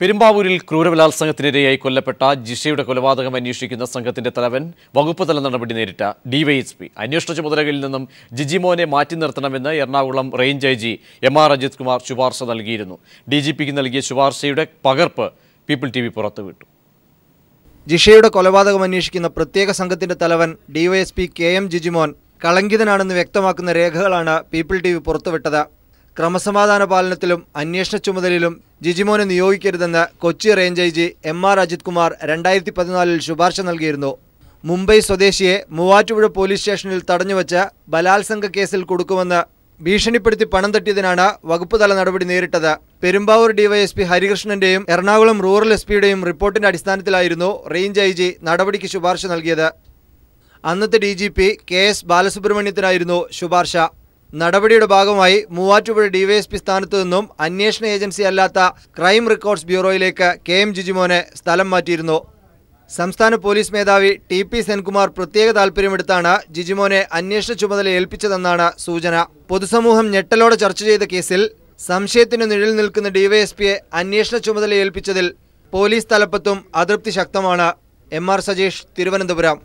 പെരുമ്പാവൂരിൽ ക്രൂരബലാത്സംഗത്തിനിരയായി കൊല്ലപ്പെട്ട ജിഷയുടെ കൊലപാതകം അന്വേഷിക്കുന്ന സംഘത്തിന്റെ തലവൻ വകുപ്പ് തല നടപടി നേരിട്ട ഡിവൈഎസ്പി അന്വേഷണ ചുമതലകളിൽ നിന്നും ജിജിമോനെ മാറ്റി നിർത്തണമെന്ന് Ernakulam range I G M R Ajith Kumar ശുപാർശ നൽകിയിരുന്നു ഡി ജി പിക്ക് നൽകിയ ശുപാർശയുടെ പകർപ്പ് പീപ്പിൾ ടി വി പുറത്തുവിട്ടു ജിഷയുടെ കൊലപാതകം അന്വേഷിക്കുന്ന പ്രത്യേക സംഘത്തിന്റെ തലവൻ ഡിവൈഎസ്പി കെ എം ജിജിമോൻ കളങ്കിതനാണെന്ന് വ്യക്തമാക്കുന്ന രേഖകളാണ് പീപ്പിൾ ടി വി പുറത്തുവിട്ടത് ക്രമസമാധാന പാലനത്തിലും അന്വേഷണ ചുമതലയിലും ജിജിമോനെ നിയോഗിക്കരുതെന്ന് Kochi range I G M R Ajith Kumar രണ്ടായിരത്തി പതിനാലിൽ ശുപാർശ നൽകിയിരുന്നു മുംബൈ സ്വദേശിയെ മൂവാറ്റുപുഴ പോലീസ് സ്റ്റേഷനിൽ തടഞ്ഞുവച്ച് ബലാത്സംഗ കേസിൽ കൊടുക്കുമെന്ന് ഭീഷണിപ്പെടുത്തി പണം തട്ടിയതിനാണ് വകുപ്പ് തല നടപടി നേരിട്ടത് പെരുമ്പാവൂർ ഡിവൈഎസ്പി ഹരികൃഷ്ണന്റെയും എറണാകുളം റൂറൽ എസ് പിയുടെയും റിപ്പോർട്ടിന്റെ അടിസ്ഥാനത്തിലായിരുന്നു റേഞ്ച് ഐ ജി നടപടിക്ക് ശുപാർശ നൽകിയത് അന്നത്തെ D G P K S ബാലസുബ്രഹ്മണ്യത്തിനായിരുന്നു ശുപാർശ നടപടിയുടെ ഭാഗമായി മൂവാറ്റുപുഴ ഡിവൈഎസ്പി സ്ഥാനത്തു നിന്നും അന്വേഷണ ഏജൻസി അല്ലാത്ത ക്രൈം റെക്കോർഡ്സ് ബ്യൂറോയിലേക്ക് കെ എം ജിജിമോനെ സ്ഥലം മാറ്റിയിരുന്നു സംസ്ഥാന പോലീസ് മേധാവി ടി പി സെൻകുമാർ പ്രത്യേക താൽപ്പര്യമെടുത്താണ് ജിജിമോനെ അന്വേഷണ ചുമതല ഏൽപ്പിച്ചതെന്നാണ് സൂചന പൊതുസമൂഹം ഞെട്ടലോടെ ചർച്ച ചെയ്ത കേസിൽ സംശയത്തിന് നിഴൽ നിൽക്കുന്ന ഡിവൈഎസ്പിയെ അന്വേഷണ ചുമതല ഏൽപ്പിച്ചതിൽ പോലീസ് തലപ്പത്തും അതൃപ്തി ശക്തമാണ് എം ആർ സജീഷ് തിരുവനന്തപുരം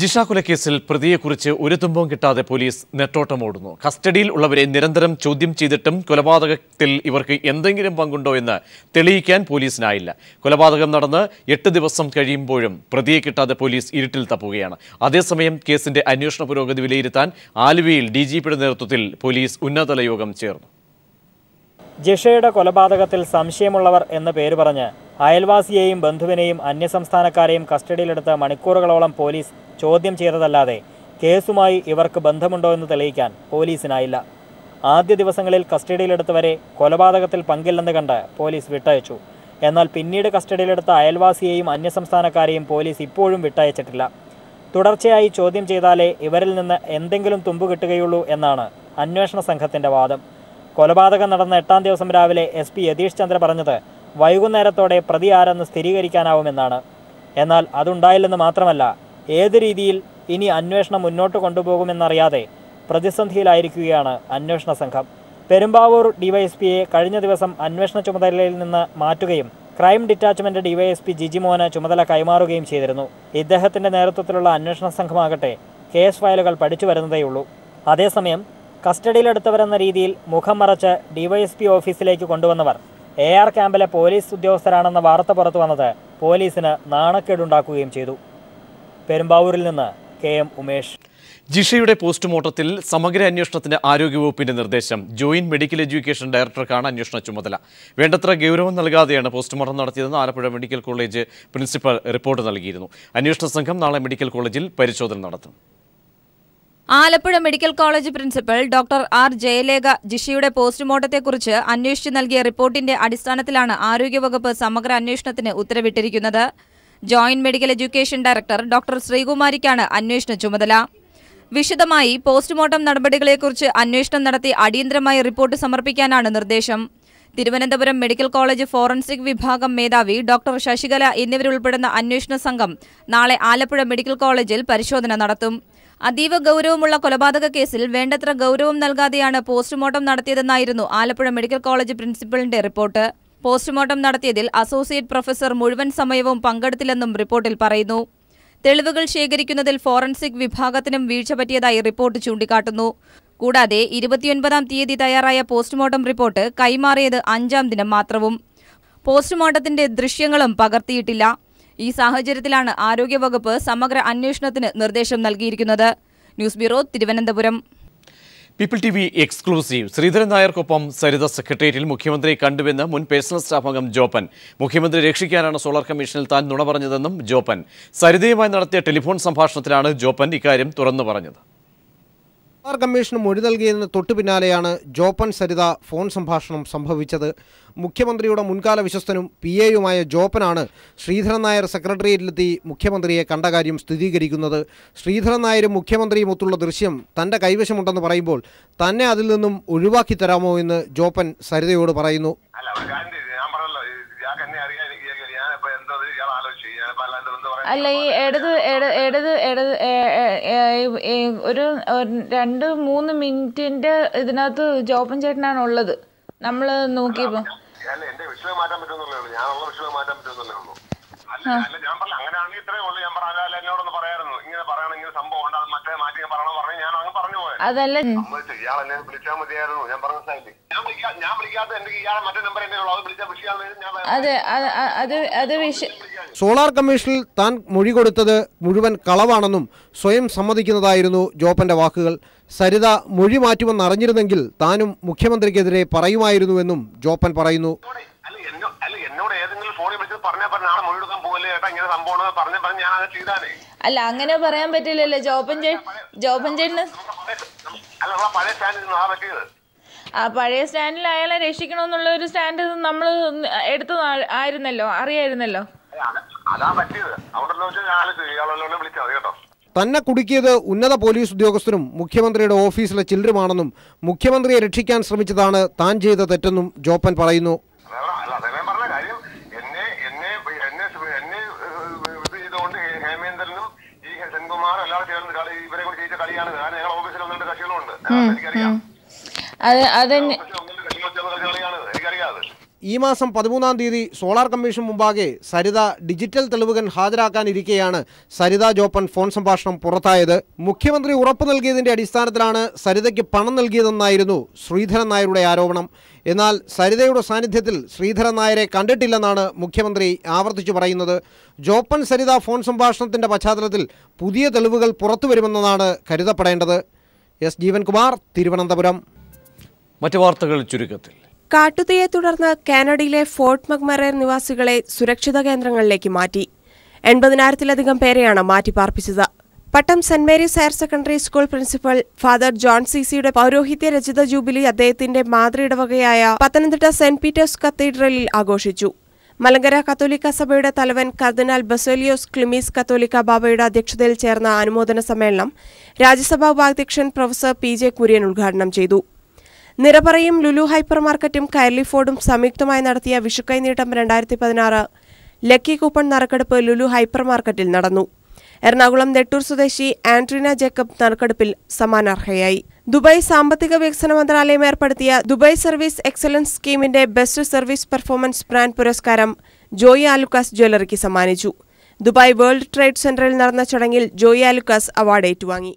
ജിഷ കൊലക്കേസിൽ പ്രതിയെക്കുറിച്ച് ഒരു തുമ്പവും കിട്ടാതെ പോലീസ് നെട്ടോട്ടമോടുന്നു കസ്റ്റഡിയിൽ ഉള്ളവരെ നിരന്തരം ചോദ്യം ചെയ്തിട്ടും കൊലപാതകത്തിൽ ഇവർക്ക് എന്തെങ്കിലും പങ്കുണ്ടോ എന്ന് തെളിയിക്കാൻ പോലീസിനായില്ല കൊലപാതകം നടന്ന് എട്ട് ദിവസം കഴിയുമ്പോഴും പ്രതിയെ കിട്ടാതെ പോലീസ് ഇരുട്ടിൽ തപ്പുകയാണ് അതേസമയം കേസിന്റെ അന്വേഷണ പുരോഗതി വിലയിരുത്താൻ ആലുവയിൽ ഡി നേതൃത്വത്തിൽ പോലീസ് ഉന്നതതല യോഗം ചേർന്നു ജിഷയുടെ കൊലപാതകത്തിൽ സംശയമുള്ളവർ എന്ന് പേര് പറഞ്ഞ് അയൽവാസിയെയും ബന്ധുവിനെയും അന്യസംസ്ഥാനക്കാരെയും കസ്റ്റഡിയിലെടുത്ത് മണിക്കൂറുകളോളം പോലീസ് ചോദ്യം ചെയ്തതല്ലാതെ കേസുമായി ഇവർക്ക് ബന്ധമുണ്ടോ എന്ന് തെളിയിക്കാൻ പോലീസിനായില്ല ആദ്യ ദിവസങ്ങളിൽ കസ്റ്റഡിയിലെടുത്തവരെ കൊലപാതകത്തിൽ പങ്കില്ലെന്ന് കണ്ട് പോലീസ് വിട്ടയച്ചു എന്നാൽ പിന്നീട് കസ്റ്റഡിയിലെടുത്ത അയൽവാസിയെയും അന്യസംസ്ഥാനക്കാരെയും പോലീസ് ഇപ്പോഴും വിട്ടയച്ചിട്ടില്ല തുടർച്ചയായി ചോദ്യം ചെയ്താലേ ഇവരിൽ നിന്ന് എന്തെങ്കിലും തുമ്പ് കിട്ടുകയുള്ളൂ എന്നാണ് അന്വേഷണ സംഘത്തിൻ്റെ വാദം കൊലപാതകം നടന്ന എട്ടാം ദിവസം രാവിലെ എസ് പി യതീഷ് ചന്ദ്ര പറഞ്ഞത് വൈകുന്നേരത്തോടെ പ്രതി ആരെന്ന് സ്ഥിരീകരിക്കാനാവുമെന്നാണ് എന്നാൽ അതുണ്ടായില്ലെന്ന് മാത്രമല്ല ഏത് രീതിയിൽ ഇനി അന്വേഷണം മുന്നോട്ട് കൊണ്ടുപോകുമെന്നറിയാതെ പ്രതിസന്ധിയിലായിരിക്കുകയാണ് അന്വേഷണ സംഘം പെരുമ്പാവൂർ ഡിവൈഎസ്പിയെ കഴിഞ്ഞ ദിവസം അന്വേഷണ ചുമതലയിൽ നിന്ന് മാറ്റുകയും ക്രൈം ഡിറ്റാച്ച്മെന്റ് ഡിവൈഎസ്പി ജിജിമോന് ചുമതല കൈമാറുകയും ചെയ്തിരുന്നു ഇദ്ദേഹത്തിന്റെ നേതൃത്വത്തിലുള്ള അന്വേഷണ സംഘമാകട്ടെ കേസ് ഫയലുകൾ പഠിച്ചു വരുന്നതേയുള്ളൂ അതേസമയം കസ്റ്റഡിയിലെടുത്തവരെന്ന രീതിയിൽ മുഖം മറച്ച് ഡിവൈഎസ്പി ഓഫീസിലേക്ക് കൊണ്ടുവന്നവർ എ ആർ ക്യാമ്പിലെ പോലീസ് ഉദ്യോഗസ്ഥരാണെന്ന വാർത്ത പുറത്തു വന്നത് പോലീസിന് നാണക്കേടുണ്ടാക്കുകയും ചെയ്തു പെരുമ്പാവൂരിൽ നിന്ന് കെ എം ഉമേഷ് ജിഷയുടെ പോസ്റ്റ്മോർട്ടത്തിൽ സമഗ്ര അന്വേഷണത്തിന് ആരോഗ്യവകുപ്പിന്റെ നിർദ്ദേശം ജോയിന്റ് മെഡിക്കൽ എഡ്യൂക്കേഷൻ ഡയറക്ടർക്കാണ് അന്വേഷണ ചുമതല വേണ്ടത്ര ഗൗരവം നൽകാതെയാണ് പോസ്റ്റ്മോർട്ടം നടത്തിയതെന്ന് Alappuzha medical college principal report നൽകിയിരുന്നു അന്വേഷണ സംഘം നാളെ മെഡിക്കൽ കോളേജിൽ പരിശോധന നടത്തും Alappuzha medical college principal doctor R Jayalekha ജിഷിയുടെ പോസ്റ്റ്മോർട്ടത്തെക്കുറിച്ച് അന്വേഷിച്ചു നൽകിയ റിപ്പോർട്ടിന്റെ അടിസ്ഥാനത്തിലാണ് ആരോഗ്യവകുപ്പ് സമഗ്ര അന്വേഷണത്തിന് ഉത്തരവിട്ടിരിക്കുന്നത് joint medical education director doctor ശ്രീകുമാരിക്കാണ് അന്വേഷണ ചുമതല വിശദമായി പോസ്റ്റ്മോർട്ടം നടപടികളെക്കുറിച്ച് അന്വേഷണം നടത്തി അടിയന്തരമായി റിപ്പോർട്ട് സമർപ്പിക്കാനാണ് നിർദ്ദേശം തിരുവനന്തപുരം മെഡിക്കൽ കോളേജ് ഫോറൻസിക് വിഭാഗം മേധാവി ഡോക്ടർ ശശികല എന്നിവരുൾപ്പെടുന്ന അന്വേഷണ സംഘം നാളെ ആലപ്പുഴ മെഡിക്കൽ കോളേജിൽ പരിശോധന നടത്തും അതീവ ഗൗരവമുള്ള കൊലപാതക കേസിൽ വേണ്ടത്ര ഗൗരവം നൽകാതെയാണ് പോസ്റ്റ്മോർട്ടം നടത്തിയതെന്നായിരുന്നു ആലപ്പുഴ മെഡിക്കൽ കോളേജ് പ്രിൻസിപ്പലിന്റെ റിപ്പോർട്ട് പോസ്റ്റ്മോർട്ടം നടത്തിയതിൽ അസോസിയേറ്റ് പ്രൊഫസർ മുഴുവൻ സമയവും പങ്കെടുത്തില്ലെന്നും റിപ്പോർട്ടിൽ പറയുന്നു തെളിവുകൾ ശേഖരിക്കുന്നതിൽ ഫോറൻസിക് വിഭാഗത്തിനും വീഴ്ച പറ്റിയതായി റിപ്പോർട്ട് ചൂണ്ടിക്കാട്ടുന്നു കൂടാതെ ഇരുപത്തിയൊൻപതാം തീയതി തയ്യാറായ പോസ്റ്റ്മോർട്ടം റിപ്പോർട്ട് കൈമാറിയത് അഞ്ചാം ദിനം മാത്രവും പോസ്റ്റ്മോർട്ടത്തിന്റെ ദൃശ്യങ്ങളും പകർത്തിയിട്ടില്ല ഈ സാഹചര്യത്തിലാണ് ആരോഗ്യവകുപ്പ് സമഗ്ര അന്വേഷണത്തിന് നിർദ്ദേശം നൽകിയിരിക്കുന്നത് news bureau Thiruvananthapuram People T V exclusive Sreedharan നായർക്കൊപ്പം സരിത സെക്രട്ടേറിയറ്റിൽ മുഖ്യമന്ത്രി കണ്ടുവെന്ന് മുൻ പേഴ്സണൽ സ്റ്റാഫ് അംഗം ജോപ്പൻ മുഖ്യമന്ത്രി രക്ഷിക്കാനാണ് സോളാർ കമ്മീഷനിൽ താൻ നുണ പറഞ്ഞതെന്നും ജോപ്പൻ സരിതയുമായി നടത്തിയ ടെലിഫോൺ സംഭാഷണത്തിലാണ് ജോപ്പൻ ഇക്കാര്യം തുറന്നു പറഞ്ഞത് ആർ കമ്മീഷന് മൊഴി നൽകിയതിന് തൊട്ടു പിന്നാലെയാണ് ജോപ്പൻ സരിത ഫോൺ സംഭാഷണം സംഭവിച്ചത് മുഖ്യമന്ത്രിയുടെ മുൻകാല വിശ്വസ്തനും പി എയുമായ ജോപ്പനാണ് ശ്രീധരൻ നായർ സെക്രട്ടേറിയറ്റിലെത്തി മുഖ്യമന്ത്രിയെ കണ്ട കാര്യം സ്ഥിരീകരിക്കുന്നത് ശ്രീധരൻ നായരും മുഖ്യമന്ത്രിയുമൊത്തുള്ള ദൃശ്യം തൻ്റെ കൈവശമുണ്ടെന്ന് പറയുമ്പോൾ തന്നെ അതിൽ നിന്നും ഒഴിവാക്കി തരാമോ എന്ന് ജോപ്പൻ സരിതയോട് പറയുന്നു അല്ല ഈ ഇടത് ഇടത് ഇടത് ഒരു രണ്ട് മൂന്ന് മിനിറ്റിന്റെ ഇതിനകത്ത് ജോബൻ ചേട്ടനാണ് ഉള്ളത് നമ്മൾ നോക്കിയപ്പോ അങ്ങനെയാണെങ്കിൽ ഇത്രേ ഉള്ളൂ ഞാൻ പറഞ്ഞാൽ എന്നോടൊന്ന് പറയാൻ അതല്ല ഞാൻ പറഞ്ഞ സ്ഥലത്ത് ഞാൻ ഇയാളെ മറ്റേ നമ്പർ അതെ അത് അത് വിഷയം സോളാർ കമ്മീഷനിൽ താൻ മൊഴി കൊടുത്തത് മുഴുവൻ കളവാണെന്നും സ്വയം സമ്മതിക്കുന്നതായിരുന്നു ജോപ്പന്റെ വാക്കുകൾ സരിത മൊഴി മാറ്റുമെന്നറിഞ്ഞിരുന്നെങ്കിൽ താനും മുഖ്യമന്ത്രിക്കെതിരെ പറയുമായിരുന്നുവെന്നും ജോപ്പൻ പറയുന്നു നാളെ ഇങ്ങനെ ഞാൻ അല്ല അങ്ങനെ പറയാൻ പറ്റില്ലല്ലോ ജോബൻ ജോബൻ ചേട്ടന് ആ പഴയ സ്റ്റാൻഡിൽ അയാളെ രക്ഷിക്കണമെന്നുള്ള ഒരു സ്റ്റാൻഡ് നമ്മൾ എടുത്തു ആയിരുന്നല്ലോ അറിയായിരുന്നല്ലോ കേട്ടോ തന്നെ കുടുക്കിയത് ഉന്നത പോലീസ് ഉദ്യോഗസ്ഥരും മുഖ്യമന്ത്രിയുടെ ഓഫീസിലെ ചില്ലറുമാണെന്നും മുഖ്യമന്ത്രിയെ രക്ഷിക്കാൻ ശ്രമിച്ചതാണ് താൻ ചെയ്ത തെറ്റെന്നും ജോപ്പൻ പറയുന്നു ഈ മാസം പതിമൂന്നാം തീയതി സോളാർ കമ്മീഷൻ മുമ്പാകെ സരിത ഡിജിറ്റൽ തെളിവുകൾ ഹാജരാക്കാനിരിക്കെയാണ് സരിത ജോപ്പൻ ഫോൺ സംഭാഷണം പുറത്തായത് മുഖ്യമന്ത്രി ഉറപ്പു നൽകിയതിന്റെ അടിസ്ഥാനത്തിലാണ് സരിതയ്ക്ക് പണം നൽകിയതെന്നായിരുന്നു ശ്രീധരൻ നായരുടെ ആരോപണം എന്നാൽ സരിതയുടെ സാന്നിധ്യത്തിൽ ശ്രീധരൻ നായരെ കണ്ടിട്ടില്ലെന്നാണ് മുഖ്യമന്ത്രി ആവർത്തിച്ചു പറയുന്നത് ജോപ്പൻ സരിത ഫോൺ സംഭാഷണത്തിന്റെ പശ്ചാത്തലത്തിൽ പുതിയ തെളിവുകൾ പുറത്തു വരുമെന്നതാണ് കരുതപ്പെടേണ്ടത് എസ് ജീവൻകുമാർ തിരുവനന്തപുരം മറ്റു വാർത്തകൾ ചുരുക്കത്തിൽ കാട്ടുതീയെ തുടർന്ന് കാനഡയിലെ ഫോർട്ട് മക്മറേർ നിവാസികളെ സുരക്ഷിത കേന്ദ്രങ്ങളിലേക്ക് മാറ്റി എൺപതിനായിരത്തിലധികം പേരെയാണ് മാറ്റി പാർപ്പിച്ചത് Pattom Saint Mary's higher secondary school principal father John സിസിയുടെ പൗരോഹിത്യ രചിത ജൂബിലി അദ്ദേഹത്തിന്റെ മാതൃയിടവകയായ പത്തനംതിട്ട സെന്റ് പീറ്റേഴ്സ് കത്തീഡ്രലിൽ ആഘോഷിച്ചു മലങ്കര കത്തോലിക്ക സഭയുടെ തലവൻ കർദിനാൽ ബസോലിയോസ് ക്ലിമീസ് കത്തോലിക്ക ബാബയുടെ അധ്യക്ഷതയിൽ ചേർന്ന അനുമോദന സമ്മേളനം രാജ്യസഭാ ഉപാധ്യക്ഷൻ പ്രൊഫസർ പി ജെ കുര്യൻ ഉദ്ഘാടനം ചെയ്തു നിരപറയും ലുലു ഹൈപ്പർ മാർക്കറ്റും ഫോർഡും സംയുക്തമായി നടത്തിയ വിഷുക്കൈനീട്ടം രണ്ടായിരത്തി പതിനാറ് ലക്കി കൂപ്പൺ നറുക്കെടുപ്പ് ലുലു ഹൈപ്പർ മാർക്കറ്റിൽ നടന്നു എറണാകുളം നെട്ടൂർ സ്വദേശി ആൻഡ്രീന ജേക്കബ് നറുക്കെടുപ്പിൽ സമാനാർഹയായി ദുബായ് സാമ്പത്തിക വികസന മന്ത്രാലയം ഏർപ്പെടുത്തിയ ദുബായ് സർവീസ് എക്സലൻസ് സ്കീമിന്റെ ബെസ്റ്റ് സർവീസ് പെർഫോമൻസ് ബ്രാൻഡ് പുരസ്കാരം ജോയി ആലുക്കാസ് ജ്വല്ലറിക്ക് സമ്മാനിച്ചു ദുബായ് വേൾഡ് ട്രേഡ് സെന്ററിൽ നടന്ന ചടങ്ങിൽ ജോയി ആലുക്കാസ് അവാർഡ് ഏറ്റുവാങ്ങി